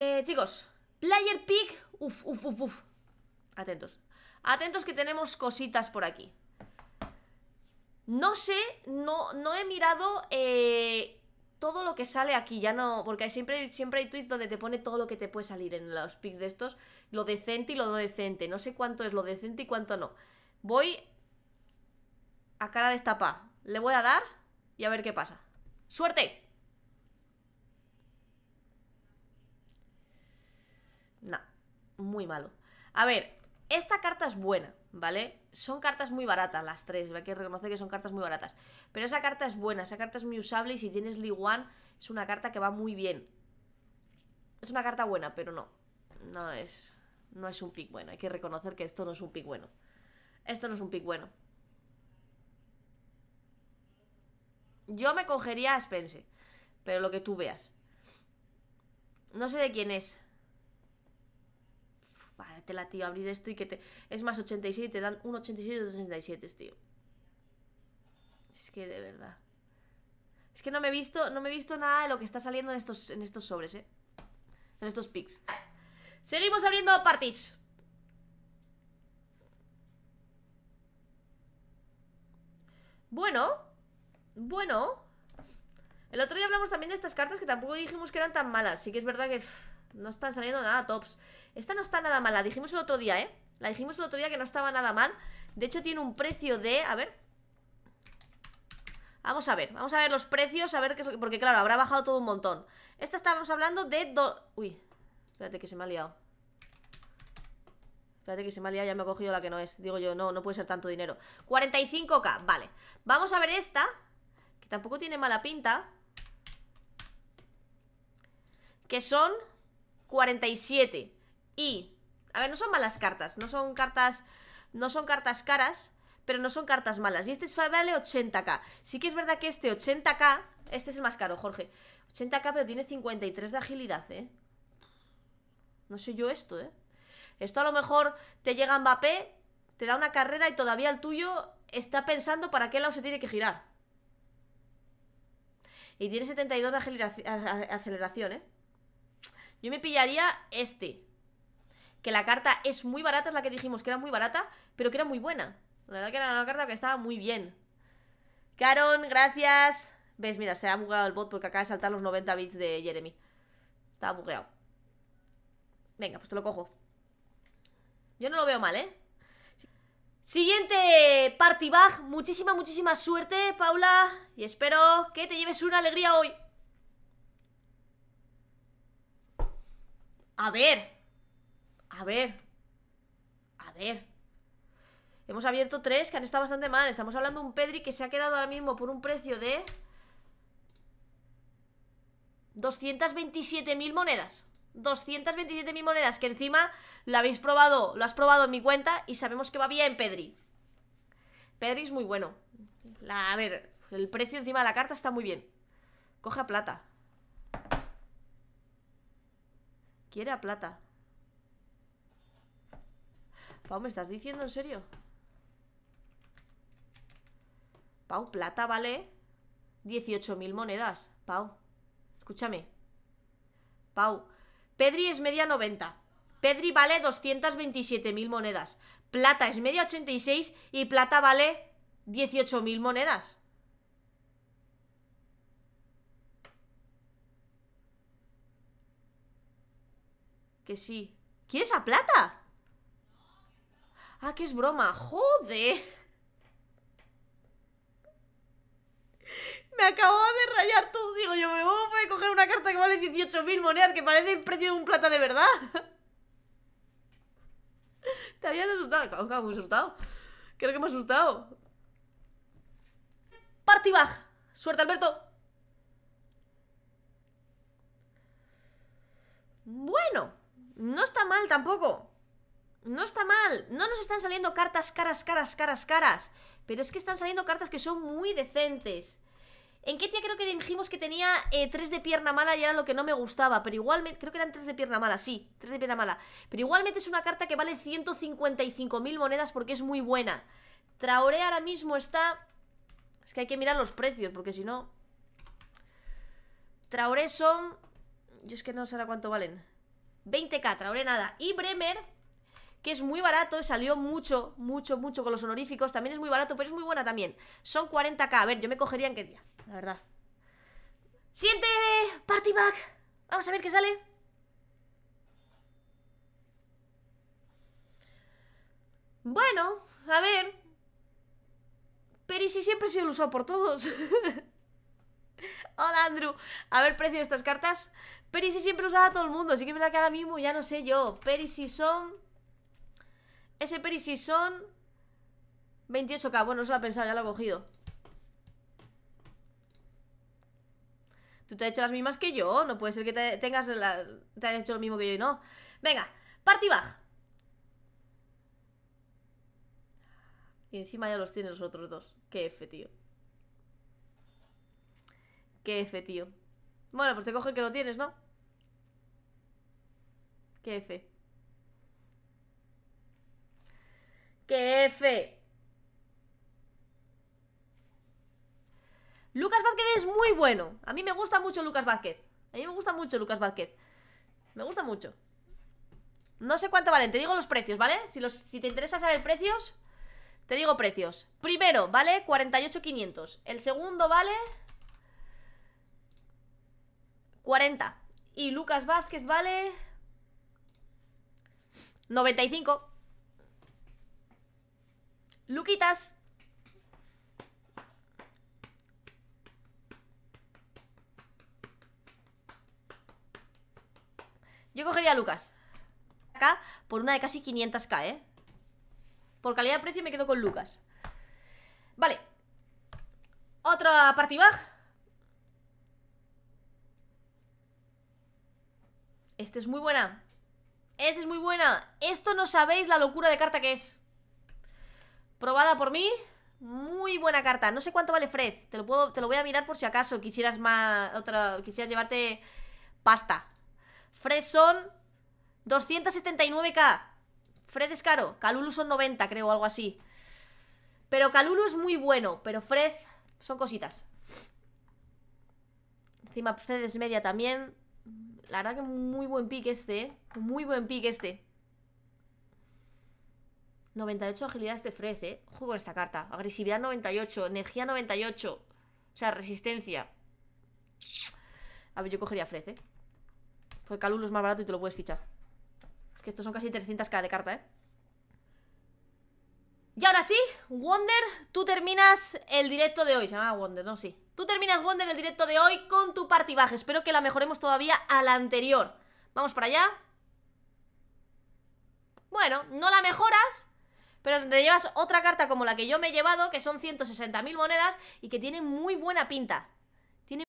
Eh, chicos, player pick. Uf, uf, uf, uf. Atentos. Atentos que tenemos cositas por aquí. No sé, no, no he mirado eh, todo lo que sale aquí, ya no, porque siempre, siempre hay tweets donde te pone todo lo que te puede salir en los picks de estos, lo decente y lo no decente, no sé cuánto es lo decente y cuánto no. Voy a cara de destapada, le voy a dar y a ver qué pasa. ¡Suerte! No, muy malo. A ver, esta carta es buena, ¿vale? Son cartas muy baratas las tres, hay que reconocer que son cartas muy baratas. Pero esa carta es buena, esa carta es muy usable y si tienes One, es una carta que va muy bien. Es una carta buena, pero no. No es, no es un pick bueno, hay que reconocer que esto no es un pick bueno. Esto no es un pick bueno. Yo me cogería a Spence, pero lo que tú veas. No sé de quién es te la tío, abrir esto y que te... Es más 87, te dan un 87 y 87, tío. Es que de verdad. Es que no me he visto, no me he visto nada de lo que está saliendo en estos, en estos sobres, eh. En estos picks. Seguimos abriendo parties. Bueno. Bueno. El otro día hablamos también de estas cartas que tampoco dijimos que eran tan malas. Sí que es verdad que no están saliendo nada tops. Esta no está nada mal, la dijimos el otro día, ¿eh? La dijimos el otro día que no estaba nada mal. De hecho, tiene un precio de... A ver. Vamos a ver, vamos a ver los precios, a ver qué Porque claro, habrá bajado todo un montón. Esta estábamos hablando de... Uy, espérate que se me ha liado. Espérate que se me ha liado, ya me ha cogido la que no es. Digo yo, no, no puede ser tanto dinero. 45k, vale. Vamos a ver esta, que tampoco tiene mala pinta. Que son 47. Y, a ver, no son malas cartas, no son cartas, no son cartas caras, pero no son cartas malas. Y este vale 80k. Sí que es verdad que este 80k, este es el más caro, Jorge. 80k, pero tiene 53 de agilidad, ¿eh? No sé yo esto, ¿eh? Esto a lo mejor te llega Mbappé, te da una carrera y todavía el tuyo está pensando para qué lado se tiene que girar. Y tiene 72 de aceleración, ¿eh? Yo me pillaría este que la carta es muy barata, es la que dijimos que era muy barata, pero que era muy buena. La verdad que era una carta que estaba muy bien. Caron, gracias. ¿Ves? Mira, se ha bugueado el bot porque acaba de saltar los 90 bits de Jeremy. Estaba bugueado. Venga, pues te lo cojo. Yo no lo veo mal, ¿eh? Siguiente party bag. Muchísima, muchísima suerte, Paula. Y espero que te lleves una alegría hoy. A ver, a ver. A ver. Hemos abierto tres que han estado bastante mal. Estamos hablando de un Pedri que se ha quedado ahora mismo por un precio de... 227.000 monedas. 227.000 monedas que encima la habéis probado, lo has probado en mi cuenta y sabemos que va bien Pedri. Pedri es muy bueno. La, a ver, el precio encima de la carta está muy bien. Coge a plata. Quiere a plata. Pau, ¿me estás diciendo en serio? Pau, plata vale 18.000 monedas. Pau, escúchame. Pau, Pedri es media 90. Pedri vale 227.000 monedas. Plata es media 86 y plata vale 18.000 monedas. Que sí. ¿Quieres esa plata? Ah, que es broma. ¡Jode! Me acabo de rayar todo. Digo yo, pero ¿cómo puede coger una carta que vale 18.000 monedas? Que parece el precio de un plata de verdad. ¿Te habías asustado? me he asustado. Creo que me he asustado. Party back. Suerte, Alberto. Bueno, no está mal tampoco. No está mal, no nos están saliendo cartas caras, caras, caras, caras Pero es que están saliendo cartas que son muy decentes En Ketia creo que dijimos que tenía eh, tres de pierna mala y era lo que no me gustaba Pero igualmente, creo que eran tres de pierna mala, sí, tres de pierna mala Pero igualmente es una carta que vale 155.000 monedas porque es muy buena Traoré ahora mismo está... Es que hay que mirar los precios porque si no... Traoré son... Yo es que no sé cuánto valen 20k, Traoré nada Y Bremer es muy barato, salió mucho, mucho, mucho con los honoríficos, también es muy barato, pero es muy buena también. Son 40k, a ver, yo me cogería en qué día, la verdad. ¡Siente! party pack. Vamos a ver qué sale. Bueno, a ver. Pero siempre Se sido usado por todos. Hola, Andrew. A ver, precio de estas cartas. Pero y siempre lo a todo el mundo. Así que me verdad que ahora mismo ya no sé yo. Pero son ese si son 28k. Bueno, eso lo ha pensado, ya lo ha cogido. Tú te has hecho las mismas que yo. No puede ser que te tengas te has hecho lo mismo que yo y no. Venga, party bag. Y encima ya los tienen los otros dos. Qué F, tío. Qué F, tío. Bueno, pues te coge el que lo tienes, ¿no? Qué F. que F. Lucas Vázquez es muy bueno. A mí me gusta mucho Lucas Vázquez. A mí me gusta mucho Lucas Vázquez. Me gusta mucho. No sé cuánto valen, te digo los precios, ¿vale? Si, si te interesa saber precios, te digo precios. Primero vale 48.500. El segundo vale 40. Y Lucas Vázquez vale 95. Luquitas. Yo cogería a Lucas. Acá, por una de casi 500k, ¿eh? Por calidad de precio me quedo con Lucas. Vale. Otra party Esta es muy buena. Esta es muy buena. Esto no sabéis la locura de carta que es. Probada por mí. Muy buena carta. No sé cuánto vale Fred. Te lo, puedo, te lo voy a mirar por si acaso quisieras más. Otra, quisieras llevarte pasta. Fred son 279k. Fred es caro. Calulu son 90, creo, algo así. Pero Calulu es muy bueno. Pero Fred son cositas. Encima Fred es media también. La verdad que muy buen pick este, ¿eh? Muy buen pick este. 98 agilidad te ofrece. ¿eh? Juego esta carta. Agresividad 98, energía 98. O sea, resistencia. A ver, yo cogería frece. ¿eh? Porque Calulo es más barato y te lo puedes fichar. Es que estos son casi 300 cada de carta, ¿eh? Y ahora sí, Wonder, tú terminas el directo de hoy. Se llama Wonder, ¿no? Sí. Tú terminas Wonder el directo de hoy con tu partibaje Espero que la mejoremos todavía a la anterior. Vamos para allá. Bueno, no la mejoras, pero te llevas otra carta como la que yo me he llevado, que son 160.000 monedas y que tiene muy buena pinta.